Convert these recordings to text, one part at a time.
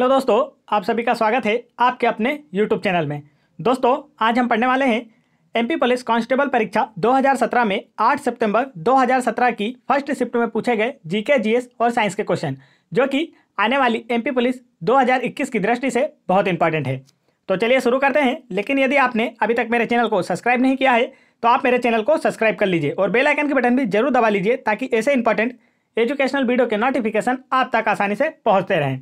hello दोस्तों आप सभी का स्वागत है आपके अपने यूट्यूब चैनल में दोस्तों आज हम पढ़ने वाले हैं एमपी पुलिस कांस्टेबल परीक्षा 2017 में 8 सितंबर 2017 की फर्स्ट शिफ्ट में पूछे गए जीके जीएस और साइंस के क्वेश्चन जो कि आने वाली एमपी पुलिस 2021 की दृष्टि से बहुत इंपॉर्टेंट है तो चलिए शुरू करते हैं लेकिन यदि आपने अभी तक मेरे चैनल को सब्सक्राइब नहीं किया है तो आप मेरे चैनल को सब्सक्राइब कर लीजिए और बेलाइकन के बटन भी जरूर दबा लीजिए ताकि ऐसे इंपॉर्टेंट एजुकेशनल वीडियो के नोटिफिकेशन आप तक आसानी से पहुँचते रहें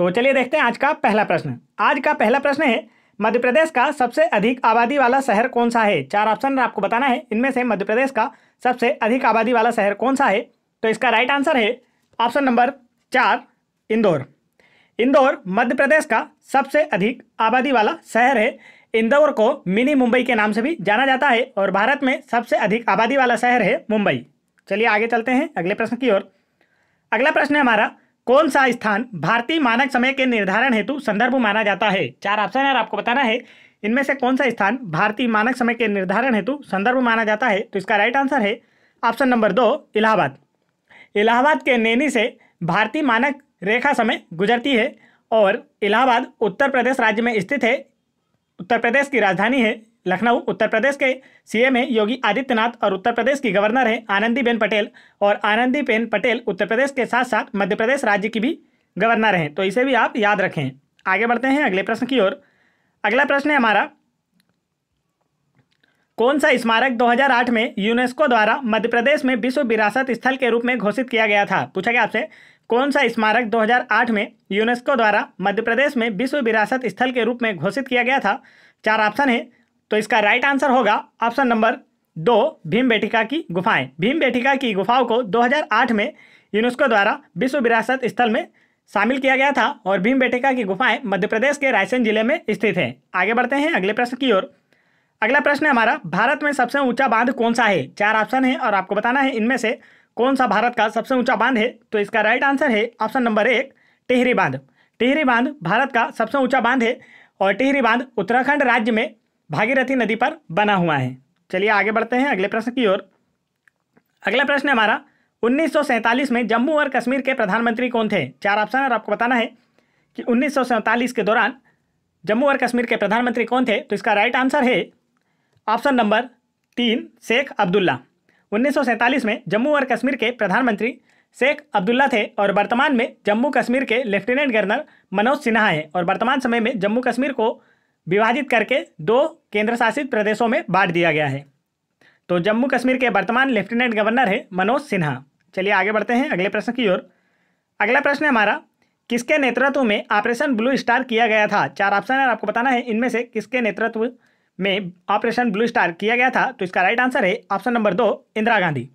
तो चलिए देखते हैं आज का पहला प्रश्न आज का पहला प्रश्न है मध्य प्रदेश का सबसे अधिक आबादी वाला शहर कौन सा है चार ऑप्शन आपको बताना है इनमें से मध्य प्रदेश का सबसे अधिक आबादी वाला शहर कौन सा है तो इसका राइट आंसर है ऑप्शन नंबर चार इंदौर इंदौर मध्य प्रदेश का सबसे अधिक आबादी वाला शहर है इंदौर को मिनी मुंबई के नाम से भी जाना जाता है और भारत में सबसे अधिक आबादी वाला शहर है मुंबई चलिए आगे चलते हैं अगले प्रश्न की ओर अगला प्रश्न है हमारा कौन सा स्थान भारतीय मानक समय के निर्धारण हेतु संदर्भ माना जाता है चार ऑप्शन है और आपको बताना है इनमें से कौन सा स्थान भारतीय मानक समय के निर्धारण हेतु संदर्भ माना जाता है तो इसका राइट आंसर है ऑप्शन नंबर दो इलाहाबाद इलाहाबाद के नैनी से भारतीय मानक रेखा समय गुजरती है और इलाहाबाद उत्तर प्रदेश राज्य में स्थित है उत्तर प्रदेश की राजधानी है लखनऊ उत्तर प्रदेश के सीएम हैं योगी आदित्यनाथ और उत्तर प्रदेश की गवर्नर हैं आनंदीबेन पटेल और आनंदीबेन पटेल उत्तर प्रदेश के साथ साथ मध्य प्रदेश राज्य की भी गवर्नर हैं तो इसे भी आप याद रखें आगे बढ़ते हैं अगले प्रश्न की ओर अगला प्रश्न है हमारा कौन सा स्मारक 2008 में यूनेस्को द्वारा मध्य प्रदेश में विश्व विरासत स्थल के रूप में घोषित किया गया था पूछा गया आपसे कौन सा स्मारक 2008 में यूनेस्को द्वारा मध्य प्रदेश में विश्व विरासत स्थल के रूप में घोषित किया गया था चार ऑप्शन है तो इसका राइट आंसर होगा ऑप्शन नंबर दो भीम बेटिका की गुफाएं भीम बेटिका की गुफाओं को 2008 में यूनेस्को द्वारा विश्व विरासत स्थल में शामिल किया गया था और भीम बेटिका की गुफाएं मध्य प्रदेश के रायसेन जिले में स्थित हैं आगे बढ़ते हैं अगले प्रश्न की ओर अगला प्रश्न है हमारा भारत में सबसे ऊंचा बांध कौन सा है चार ऑप्शन है और आपको बताना है इनमें से कौन सा भारत का सबसे ऊंचा बांध है तो इसका राइट आंसर है ऑप्शन नंबर एक टिहरी बांध टिहरी बांध भारत का सबसे ऊंचा बांध है और टिहरी बांध उत्तराखंड राज्य में भागीरथी नदी पर बना हुआ है चलिए आगे बढ़ते हैं अगले प्रश्न की ओर अगला प्रश्न हमारा उन्नीस में जम्मू और कश्मीर के प्रधानमंत्री कौन थे चार ऑप्शन और आपको बताना है कि उन्नीस के दौरान जम्मू और कश्मीर के प्रधानमंत्री कौन थे तो इसका राइट आंसर है ऑप्शन नंबर तीन शेख अब्दुल्ला उन्नीस में जम्मू और कश्मीर के प्रधानमंत्री शेख अब्दुल्ला थे और वर्तमान में जम्मू कश्मीर के लेफ्टिनेंट गवर्नर मनोज सिन्हा हैं और वर्तमान समय में जम्मू कश्मीर को विभाजित करके दो केंद्र शासित प्रदेशों में बांट दिया गया है तो जम्मू कश्मीर के वर्तमान लेफ्टिनेंट गवर्नर है मनोज सिन्हा चलिए आगे बढ़ते हैं अगले प्रश्न की ओर अगला प्रश्न है हमारा किसके नेतृत्व में ऑपरेशन ब्लू स्टार किया गया था चार ऑप्शन है आपको बताना है इनमें से किसके नेतृत्व में ऑपरेशन ब्लू स्टार किया गया था तो इसका राइट आंसर है ऑप्शन नंबर दो इंदिरा गांधी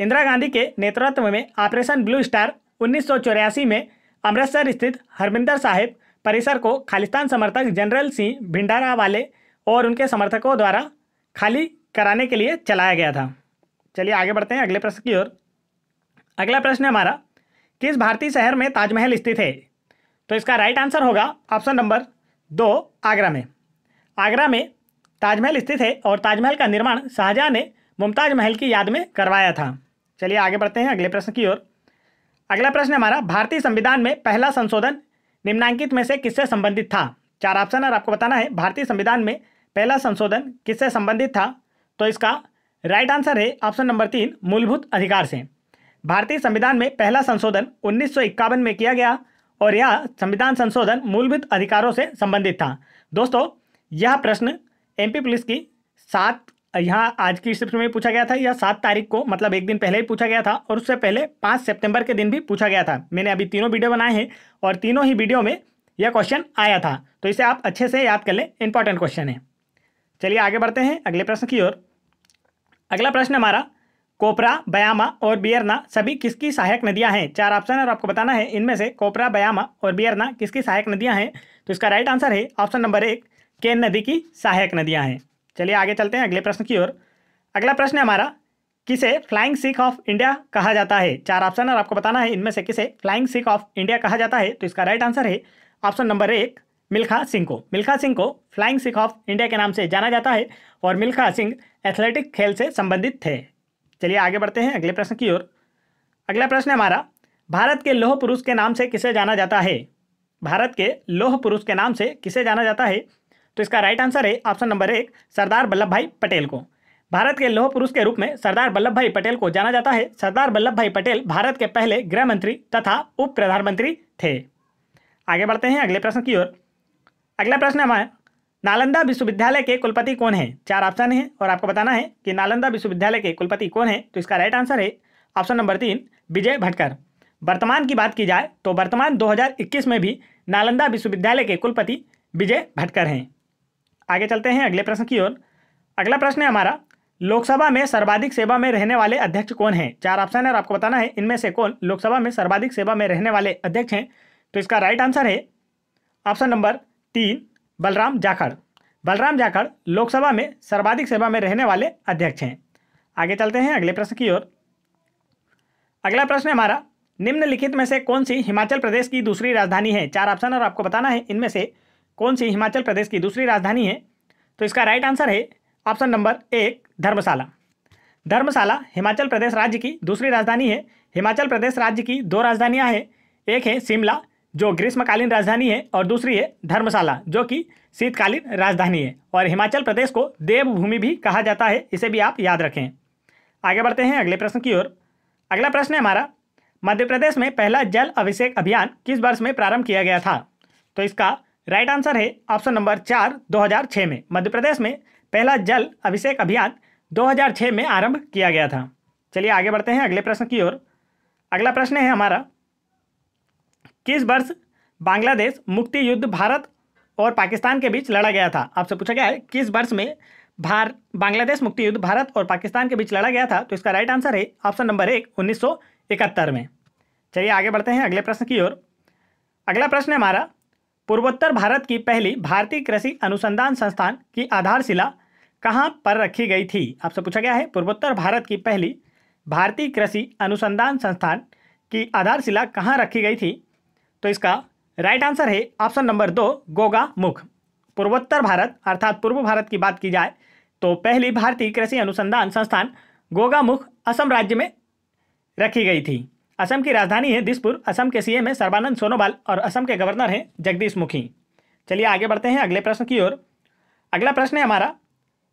इंदिरा गांधी के नेतृत्व में ऑपरेशन ब्लू स्टार उन्नीस में अमृतसर स्थित हरमिंदर साहिब परिसर को खालिस्तान समर्थक जनरल सिंह भिंडारा वाले और उनके समर्थकों द्वारा खाली कराने के लिए चलाया गया था चलिए आगे बढ़ते हैं अगले प्रश्न की ओर अगला प्रश्न है हमारा किस भारतीय शहर में ताजमहल स्थित है तो इसका राइट आंसर होगा ऑप्शन नंबर दो आगरा में आगरा में ताजमहल स्थित है और ताजमहल का निर्माण शाहजहाँ ने मुमताज महल की याद में करवाया था चलिए आगे बढ़ते हैं अगले प्रश्न की ओर अगला प्रश्न हमारा भारतीय संविधान में पहला संशोधन निम्नांकित में से किससे संबंधित था चार ऑप्शन और आपको बताना है भारतीय संविधान में पहला संशोधन किससे संबंधित था तो इसका राइट आंसर है ऑप्शन नंबर तीन मूलभूत अधिकार से भारतीय संविधान में पहला संशोधन उन्नीस में किया गया और यह संविधान संशोधन मूलभूत अधिकारों से संबंधित था दोस्तों यह प्रश्न एमपी पुलिस की सात यहाँ आज की शिफ्ट में पूछा गया था यह सात तारीख को मतलब एक दिन पहले ही पूछा गया था और उससे पहले पाँच सितंबर के दिन भी पूछा गया था मैंने अभी तीनों वीडियो बनाए हैं और तीनों ही वीडियो में यह क्वेश्चन आया था तो इसे आप अच्छे से याद कर लें इंपॉर्टेंट क्वेश्चन है चलिए आगे बढ़ते हैं अगले प्रश्न की ओर अगला प्रश्न हमारा कोपरा बयामा और बियरना सभी किसकी सहायक नदियाँ हैं चार ऑप्शन है और आपको बताना है इनमें से कोपरा बयामा और बियरना किसकी सहायक नदियाँ हैं तो इसका राइट आंसर है ऑप्शन नंबर एक केन नदी की सहायक नदियाँ हैं चलिए आगे चलते हैं अगले प्रश्न की ओर अगला प्रश्न है हमारा किसे फ्लाइंग सिख ऑफ इंडिया कहा जाता है चार ऑप्शन है आपको बताना है इनमें से किसे फ्लाइंग सिख ऑफ इंडिया कहा जाता है तो इसका राइट आंसर है ऑप्शन नंबर एक मिल्खा सिंह को मिल्खा सिंह को फ्लाइंग सिख ऑफ इंडिया के नाम से जाना जाता है और मिल्खा सिंह एथलेटिक खेल से संबंधित थे चलिए आगे बढ़ते हैं अगले प्रश्न की ओर अगला प्रश्न है हमारा भारत के लोह पुरुष के नाम से किसे जाना जाता है भारत के लोह पुरुष के नाम से किसे जाना जाता है तो इसका राइट आंसर है ऑप्शन नंबर एक सरदार वल्लभ भाई पटेल को भारत के लौह पुरुष के रूप में सरदार वल्लभ भाई पटेल को जाना जाता है सरदार वल्लभ भाई पटेल भारत के पहले गृह मंत्री तथा उप प्रधानमंत्री थे आगे बढ़ते हैं अगले प्रश्न की ओर अगला प्रश्न हमारा नालंदा विश्वविद्यालय के कुलपति कौन है चार ऑप्शन हैं और आपको बताना है कि नालंदा विश्वविद्यालय के कुलपति कौन है तो इसका राइट आंसर है ऑप्शन नंबर तीन विजय भटकर वर्तमान की बात की जाए तो वर्तमान 2021 में भी नालंदा विश्वविद्यालय के कुलपति विजय भटकर हैं आगे चलते हैं अगले प्रश्न की ओर अगला प्रश्न है हमारा लोकसभा में सर्वाधिक सेवा में रहने वाले अध्यक्ष कौन हैं चार ऑप्शन है और आपको बताना है इनमें से कौन लोकसभा में सर्वाधिक सेवा में रहने वाले अध्यक्ष हैं तो इसका राइट आंसर है ऑप्शन नंबर तीन बलराम जाखड़ बलराम जाखड़ लोकसभा में सर्वाधिक सेवा में रहने वाले अध्यक्ष हैं आगे चलते हैं अगले प्रश्न की ओर अगला प्रश्न हमारा निम्नलिखित में से कौन सी हिमाचल प्रदेश की दूसरी राजधानी है चार ऑप्शन और आपको बताना है इनमें से कौन सी हिमाचल प्रदेश की दूसरी राजधानी है तो इसका राइट आंसर है ऑप्शन नंबर एक धर्मशाला धर्मशाला हिमाचल प्रदेश राज्य की दूसरी राजधानी है हिमाचल प्रदेश राज्य की दो राजधानियां हैं एक है शिमला जो ग्रीष्मकालीन राजधानी है और दूसरी है धर्मशाला जो कि शीतकालीन राजधानी है और हिमाचल प्रदेश को देवभूमि भी कहा जाता है इसे भी आप याद रखें आगे बढ़ते हैं अगले प्रश्न की ओर अगला प्रश्न है हमारा मध्य प्रदेश में पहला जल अभिषेक अभियान किस वर्ष में प्रारंभ किया गया था तो इसका राइट आंसर है ऑप्शन नंबर चार 2006 में मध्य प्रदेश में पहला जल अभिषेक अभियान 2006 में आरंभ किया गया था चलिए आगे बढ़ते हैं अगले प्रश्न की ओर अगला प्रश्न है हमारा किस वर्ष बांग्लादेश मुक्ति युद्ध भारत और पाकिस्तान के बीच लड़ा गया था आपसे पूछा गया है किस वर्ष में भार बांग्लादेश मुक्ति युद्ध भारत और पाकिस्तान के बीच लड़ा गया था तो इसका राइट आंसर है ऑप्शन नंबर एक उन्नीस में चलिए आगे बढ़ते हैं अगले प्रश्न की ओर अगला प्रश्न है हमारा पूर्वोत्तर भारत की पहली भारतीय कृषि अनुसंधान संस्थान की आधारशिला कहाँ पर रखी गई थी आपसे पूछा गया है पूर्वोत्तर भारत की पहली भारतीय कृषि अनुसंधान संस्थान की आधारशिला कहाँ रखी गई थी तो इसका राइट आंसर है ऑप्शन नंबर दो गोगा मुख पूर्वोत्तर भारत अर्थात पूर्व भारत की बात की जाए तो पहली भारतीय कृषि अनुसंधान संस्थान गोगामुख असम राज्य में रखी गई थी असम की राजधानी है दिसपुर असम के सीएम है सर्बानंद सोनोवाल और असम के गवर्नर हैं जगदीश मुखी चलिए आगे बढ़ते हैं अगले प्रश्न की ओर अगला प्रश्न है हमारा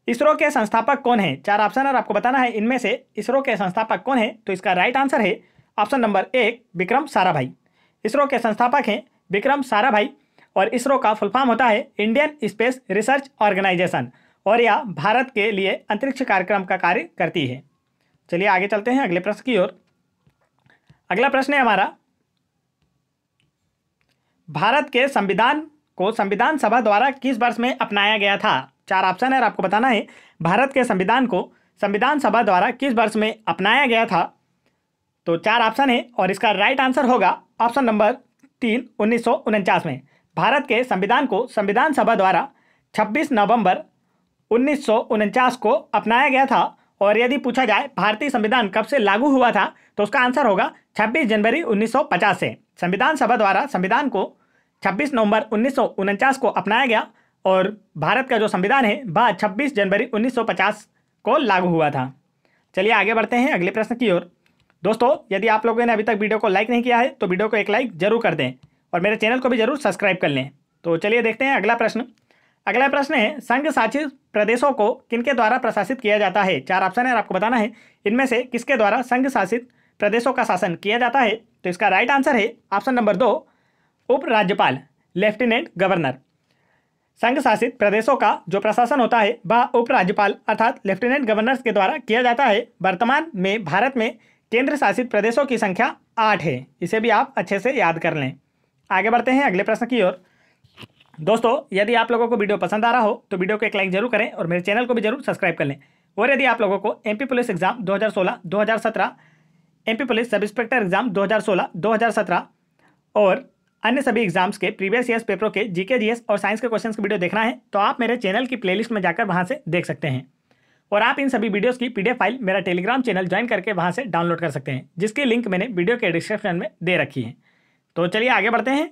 इसरो के संस्थापक कौन है चार ऑप्शन और आपको बताना है इनमें से इसरो के संस्थापक कौन है तो इसका राइट आंसर है ऑप्शन नंबर एक विक्रम साराभाई इसरो के संस्थापक हैं विक्रम साराभाई और इसरो का फुलफार्म होता है इंडियन स्पेस रिसर्च ऑर्गेनाइजेशन और यह भारत के लिए अंतरिक्ष कार्यक्रम का कार्य करती है चलिए आगे चलते हैं अगले प्रश्न की ओर अगला प्रश्न है हमारा भारत के संविधान को संविधान सभा द्वारा किस वर्ष में अपनाया गया था चार ऑप्शन है और आपको बताना है भारत के संविधान को संविधान सभा द्वारा किस वर्ष में अपनाया गया था तो चार ऑप्शन है और इसका राइट आंसर होगा ऑप्शन नंबर तीन उन्नीस में भारत के संविधान को संविधान सभा द्वारा 26 नवंबर उन्नीस को अपनाया गया था और यदि पूछा जाए भारतीय संविधान कब से लागू हुआ था तो उसका आंसर होगा 26 जनवरी 1950 से संविधान सभा द्वारा संविधान को 26 नवंबर उन्नीस को अपनाया गया और भारत का जो संविधान है वह 26 जनवरी 1950 को लागू हुआ था चलिए आगे बढ़ते हैं अगले प्रश्न की ओर दोस्तों यदि आप लोगों ने अभी तक वीडियो को लाइक नहीं किया है तो वीडियो को एक लाइक जरूर कर दें और मेरे चैनल को भी जरूर सब्सक्राइब कर लें तो चलिए देखते हैं अगला प्रश्न अगला प्रश्न है संघ शासित प्रदेशों को किनके द्वारा प्रशासित किया जाता है चार ऑप्शन है आपको बताना है इनमें से किसके द्वारा संघ शासित प्रदेशों का शासन किया जाता है तो इसका राइट आंसर है ऑप्शन नंबर दो उपराज्यपाल लेफ्टिनेंट गवर्नर संघ शासित प्रदेशों का जो प्रशासन होता है वह उपराज्यपाल अर्थात लेफ्टिनेंट गवर्नर्स के द्वारा किया जाता है वर्तमान में भारत में केंद्र शासित प्रदेशों की संख्या आठ है इसे भी आप अच्छे से याद कर लें आगे बढ़ते हैं अगले प्रश्न की ओर दोस्तों यदि आप लोगों को वीडियो पसंद आ रहा हो तो वीडियो को एक लाइक जरूर करें और मेरे चैनल को भी जरूर सब्सक्राइब कर लें और यदि आप लोगों को MP police exam 2016, 2017, MP police sub inspector exam 2016, 2017 और अन्य सभी एग्जाम्स के प्रीवियस ईयर्स पेपरों के जीके जीएस और साइंस के क्वेश्चंस की वीडियो देखना है तो आप मेरे चैनल की प्लेलिस्ट में जाकर वहां से देख सकते हैं और आप इन सभी वीडियोस की पीडीएफ फाइल मेरा टेलीग्राम चैनल ज्वाइन करके वहां से डाउनलोड कर सकते हैं जिसकी लिंक मैंने वीडियो के डिस्क्रिप्शन में दे रखी है तो चलिए आगे बढ़ते हैं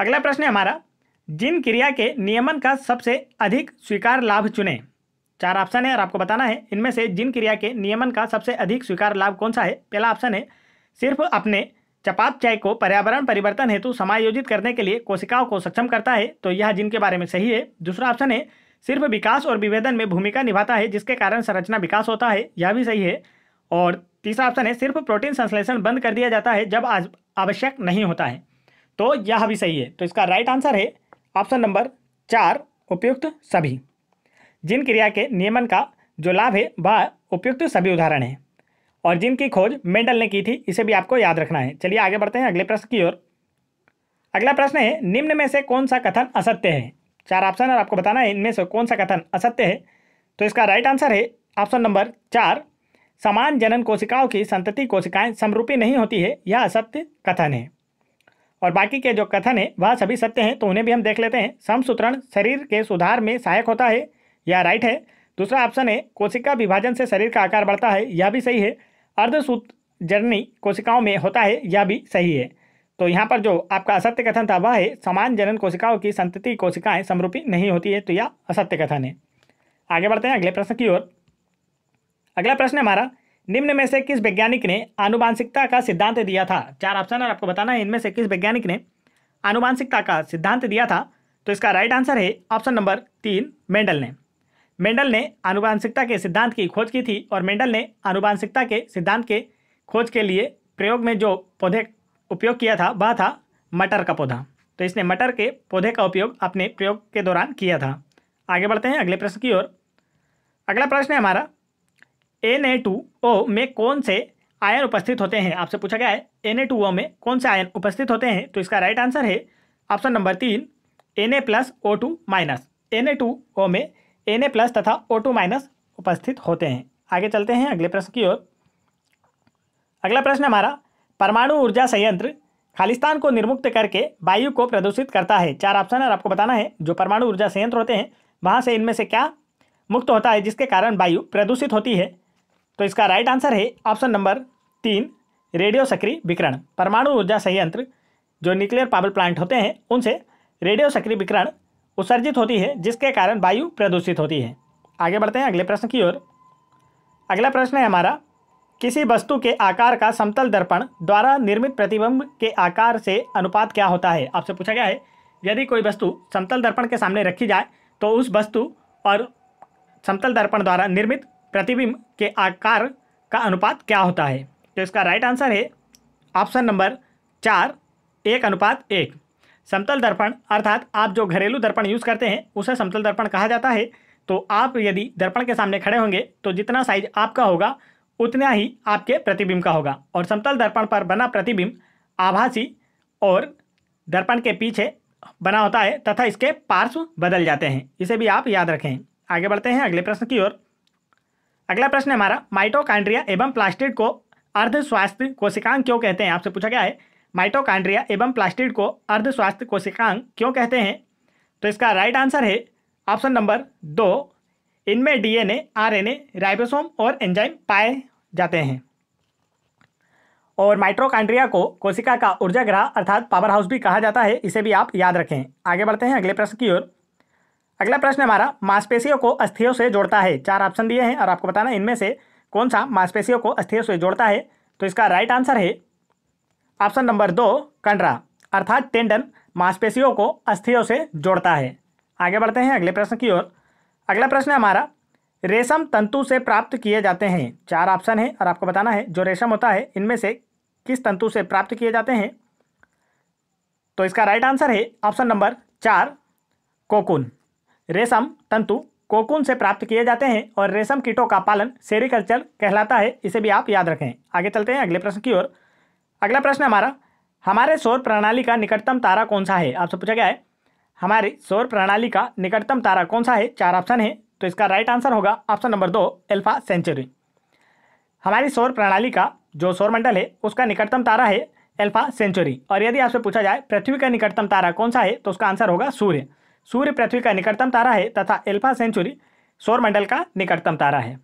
अगला प्रश्न है हमारा जिन क्रिया के नियमन का सबसे अधिक स्वीकार लाभ चुने चार ऑप्शन है और आपको बताना है इनमें से जिन क्रिया के नियमन का सबसे अधिक स्वीकार लाभ कौन सा है पहला ऑप्शन है सिर्फ अपने चपात चाय को पर्यावरण परिवर्तन हेतु समायोजित करने के लिए कोशिकाओं को सक्षम करता है तो यह जिनके बारे में सही है दूसरा ऑप्शन है सिर्फ विकास और विभेदन में भूमिका निभाता है जिसके कारण संरचना विकास होता है यह भी सही है और तीसरा ऑप्शन है सिर्फ प्रोटीन संश्लेषण बंद कर दिया जाता है जब आवश्यक नहीं होता है तो यह भी सही है तो इसका राइट आंसर है ऑप्शन नंबर चार उपयुक्त सभी जिन क्रिया के नियमन का जो लाभ है वह उपयुक्त सभी उदाहरण है और जिनकी खोज मेंडल ने की थी इसे भी आपको याद रखना है चलिए आगे बढ़ते हैं अगले प्रश्न की ओर अगला प्रश्न है निम्न में से कौन सा कथन असत्य है चार ऑप्शन और आपको बताना है इनमें से कौन सा कथन असत्य है तो इसका राइट आंसर है ऑप्शन नंबर चार समान जनन कोशिकाओं की संतति कोशिकाएं समरूपी नहीं होती है यह असत्य कथन है और बाकी के जो कथन है वह सभी सत्य हैं तो उन्हें भी हम देख लेते हैं समसूत्रण शरीर के सुधार में सहायक होता है या राइट है दूसरा ऑप्शन है कोशिका विभाजन से शरीर का आकार बढ़ता है यह भी सही है अर्धसूत जर्नी कोशिकाओं में होता है यह भी सही है तो यहाँ पर जो आपका असत्य कथन था वह है समान जनन कोशिकाओं की संतति कोशिकाएं समरूपी नहीं होती है तो यह असत्य कथन है आगे बढ़ते हैं अगले प्रश्न की ओर अगला प्रश्न हमारा निम्न में से किस वैज्ञानिक ने आनुवांशिकता का सिद्धांत दिया था चार ऑप्शन और आपको बताना है इनमें से किस वैज्ञानिक ने आनुवांशिकता का सिद्धांत दिया था तो इसका राइट आंसर है ऑप्शन नंबर तीन मेंडल ने मेंडल ने आनुवांशिकता के सिद्धांत की खोज की थी और मेंडल ने आनुवांशिकता के सिद्धांत के खोज के लिए प्रयोग में जो पौधे उपयोग किया था वह था मटर का पौधा तो इसने मटर के पौधे का उपयोग अपने प्रयोग के दौरान किया था आगे बढ़ते हैं अगले प्रश्न की ओर अगला प्रश्न है हमारा एन ए टू ओ में कौन से आयन उपस्थित होते हैं आपसे पूछा गया है एन ए टू ओ में कौन से आयन उपस्थित होते हैं तो इसका राइट आंसर है ऑप्शन नंबर तीन N A plus O two minus N A two O में एन ए प्लस तथा ओ टू माइनस उपस्थित होते हैं आगे चलते हैं अगले प्रश्न की ओर अगला प्रश्न हमारा परमाणु ऊर्जा संयंत्र खालिस्तान को निर्मुक्त करके वायु को प्रदूषित करता है चार ऑप्शन है आपको बताना है जो परमाणु ऊर्जा संयंत्र होते हैं वहाँ से इनमें से क्या मुक्त होता है जिसके कारण वायु प्रदूषित होती है तो इसका राइट आंसर है ऑप्शन नंबर तीन रेडियो सक्रिय विकरण परमाणु ऊर्जा संयंत्र जो न्यूक्लियर पावर प्लांट होते हैं उनसे रेडियो सक्रिय विकरण उत्सर्जित होती है जिसके कारण वायु प्रदूषित होती है आगे बढ़ते हैं अगले प्रश्न की ओर अगला प्रश्न है हमारा किसी वस्तु के आकार का समतल दर्पण द्वारा निर्मित प्रतिबिंब के आकार से अनुपात क्या होता है आपसे पूछा गया है यदि कोई वस्तु समतल दर्पण के सामने रखी जाए तो उस वस्तु और समतल दर्पण द्वारा निर्मित प्रतिबिंब के आकार का अनुपात क्या होता है तो इसका राइट आंसर है ऑप्शन नंबर चार एक अनुपात एक समतल दर्पण अर्थात आप जो घरेलू दर्पण यूज़ करते हैं उसे समतल दर्पण कहा जाता है तो आप यदि दर्पण के सामने खड़े होंगे तो जितना साइज आपका होगा उतना ही आपके प्रतिबिंब का होगा और समतल दर्पण पर बना प्रतिबिंब आभासी और दर्पण के पीछे बना होता है तथा इसके पार्श्व बदल जाते हैं इसे भी आप याद रखें आगे बढ़ते हैं अगले प्रश्न की ओर अगला प्रश्न है हमारा माइटोकांड्रिया एवं प्लास्टिड को अर्ध स्वास्थ्य कोशिकांग क्यों कहते हैं आपसे पूछा गया है माइटोकांड्रिया एवं प्लास्टिड को अर्ध स्वास्थ्य कोशिकांग क्यों कहते हैं तो इसका राइट आंसर है ऑप्शन नंबर दो इनमें डीएनए आरएनए राइबोसोम और एंजाइम पाए जाते हैं और माइट्रोकांड्रिया को कोशिका का ऊर्जा ग्रह अर्थात पावर हाउस भी कहा जाता है इसे भी आप याद रखें आगे बढ़ते हैं अगले प्रश्न की ओर अगला प्रश्न हमारा मांसपेशियों को अस्थियों से जोड़ता है चार ऑप्शन दिए हैं और आपको बताना इनमें से कौन सा मांसपेशियों को अस्थियों से जोड़ता है तो इसका राइट आंसर है ऑप्शन नंबर दो कंडरा अर्थात टेंडन मांसपेशियों को अस्थियों से जोड़ता है आगे बढ़ते हैं अगले प्रश्न की ओर अगला प्रश्न हमारा रेशम तंतु से प्राप्त किए जाते हैं चार ऑप्शन है और आपको बताना है जो रेशम होता है इनमें से किस तंतु से प्राप्त किए जाते हैं तो इसका राइट आंसर है ऑप्शन नंबर चार कोकुन रेशम तंतु कोकून से प्राप्त किए जाते हैं और रेशम कीटों का पालन सेरिकल्चर कहलाता है इसे भी आप याद रखें आगे चलते हैं अगले प्रश्न की ओर अगला प्रश्न हमारा हमारे सौर प्रणाली का निकटतम तारा कौन सा है आपसे पूछा गया है हमारी सौर प्रणाली का निकटतम तारा कौन सा है चार ऑप्शन है तो इसका राइट आंसर होगा ऑप्शन नंबर दो एल्फा सेंचुरी हमारी सौर प्रणाली का जो सौरमंडल है उसका निकटतम तारा है एल्फा सेंचुरी और यदि आपसे पूछा जाए पृथ्वी का निकटतम तारा कौन सा है तो उसका आंसर होगा सूर्य सूर्य पृथ्वी का निकटतम तारा है तथा एल्फा सेंचुरी सौरमंडल का निकटतम तारा है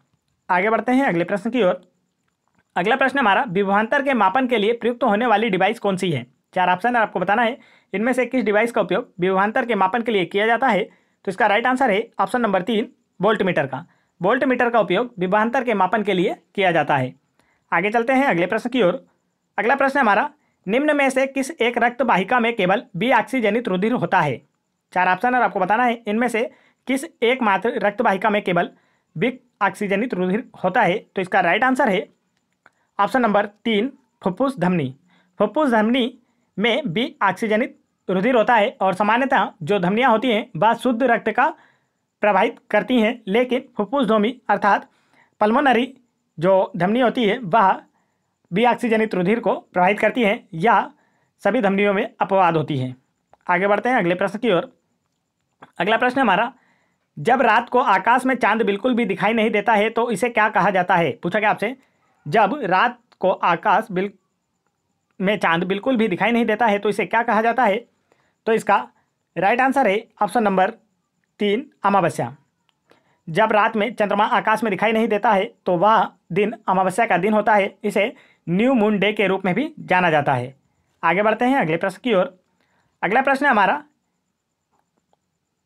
आगे बढ़ते हैं अगले प्रश्न की ओर अगला प्रश्न हमारा विभवान्तर के मापन के लिए प्रयुक्त होने वाली डिवाइस कौन सी है चार ऑप्शन आपको बताना है इनमें से किस डिवाइस का उपयोग विभवान्तर के मापन के लिए किया जाता है तो इसका राइट आंसर है ऑप्शन नंबर तीन वोल्ट मीटर का वोल्ट मीटर का उपयोग विभवान्तर के मापन के लिए किया जाता है आगे चलते हैं अगले प्रश्न की ओर अगला प्रश्न हमारा निम्न में से किस एक रक्त वाहिका में केवल बी ऑक्सीजनित रुधिर होता है चार ऑप्शन और आपको बताना है इनमें से किस एकमात्र रक्तवाहिका में केवल बिग ऑक्सीजनित रुधिर होता है तो इसका राइट आंसर है ऑप्शन नंबर तीन फुप्फुस धमनी फुप्फुस धमनी में बी ऑक्सीजनित रुधिर होता है और सामान्यतः जो धमनियाँ होती हैं वह शुद्ध रक्त का प्रभावित करती हैं लेकिन फुप्फुस धोमी अर्थात पल्मोनरी जो धमनी होती है वह बी ऑक्सीजनित रुधिर को प्रभावित करती हैं या सभी धमनियों में अपवाद होती हैं आगे बढ़ते हैं अगले प्रश्न की ओर अगला प्रश्न हमारा जब रात को आकाश में चांद बिल्कुल भी दिखाई नहीं देता है तो इसे क्या कहा जाता है पूछा गया आपसे जब रात को आकाश बिल में चांद बिल्कुल भी दिखाई नहीं देता है तो इसे क्या कहा जाता है तो इसका राइट आंसर है ऑप्शन नंबर तीन अमावस्या जब रात में चंद्रमा आकाश में दिखाई नहीं देता है तो वह दिन अमावस्या का दिन होता है इसे न्यू मून डे के रूप में भी जाना जाता है आगे बढ़ते हैं अगले प्रश्न की ओर अगला प्रश्न है हमारा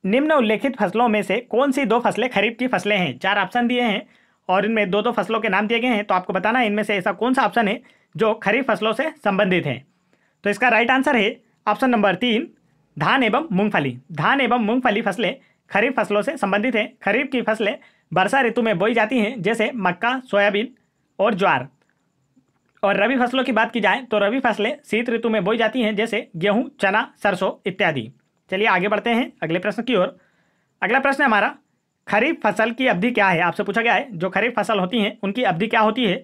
निम्न उल्लेखित फसलों में से कौन सी दो फसलें खरीफ की फसलें हैं चार ऑप्शन दिए हैं और इनमें दो दो फसलों के नाम दिए गए हैं तो आपको बताना है इनमें से ऐसा कौन सा ऑप्शन है जो खरीफ फसलों से संबंधित है तो इसका राइट आंसर है ऑप्शन नंबर तीन धान एवं मूंगफली धान एवं मूंगफली फसलें खरीफ फसलों से संबंधित हैं खरीफ की फसलें वर्षा ऋतु में बोई जाती हैं जैसे मक्का सोयाबीन और ज्वार और रबी फसलों की बात की जाए तो रबी फसलें शीत ऋतु में बोई जाती हैं जैसे गेहूं चना सरसों इत्यादि चलिए आगे बढ़ते हैं अगले प्रश्न की ओर अगला प्रश्न है हमारा खरीफ फसल की अवधि क्या है आपसे पूछा गया है जो खरीफ फसल होती हैं उनकी अवधि क्या होती है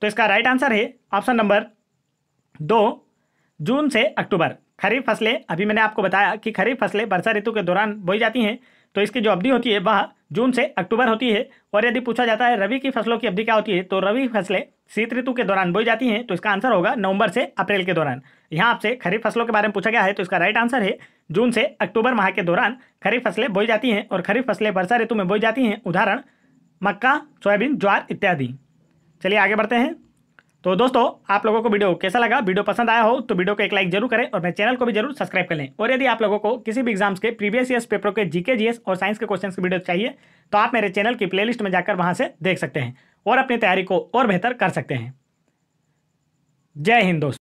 तो इसका राइट आंसर है ऑप्शन नंबर दो जून से अक्टूबर खरीफ फसलें अभी मैंने आपको बताया कि खरीफ फसलें वर्षा ऋतु के दौरान बोई जाती हैं तो इसकी जो अवधि होती है वह जून से अक्टूबर होती है और यदि पूछा जाता है रवि की फसलों की अवधि क्या होती है तो रवि फसलें शीत ऋतु के दौरान बोई जाती हैं तो इसका आंसर होगा नवंबर से अप्रैल के दौरान यहाँ आपसे खरीफ फसलों के बारे में पूछा गया है तो इसका राइट आंसर है जून से अक्टूबर माह के दौरान खरीफ फसलें बोई जाती हैं और खरीफ फसलें वर्षा ऋतु में बोई जाती हैं उदाहरण मक्का सोयाबीन ज्वार इत्यादि चलिए आगे बढ़ते हैं तो दोस्तों आप लोगों को वीडियो कैसा लगा वीडियो पसंद आया हो तो वीडियो को एक लाइक जरूर करें और मेरे चैनल को भी जरूर सब्सक्राइब कर लें और यदि आप लोगों को किसी भी एग्जाम्स के प्रीवियस ईयर पेपरों के जीके जीएस और साइंस के क्वेश्चन की वीडियो चाहिए तो आप मेरे चैनल की प्लेलिस्ट में जाकर वहाँ से देख सकते हैं और अपनी तैयारी को और बेहतर कर सकते हैं जय हिंद दोस्तों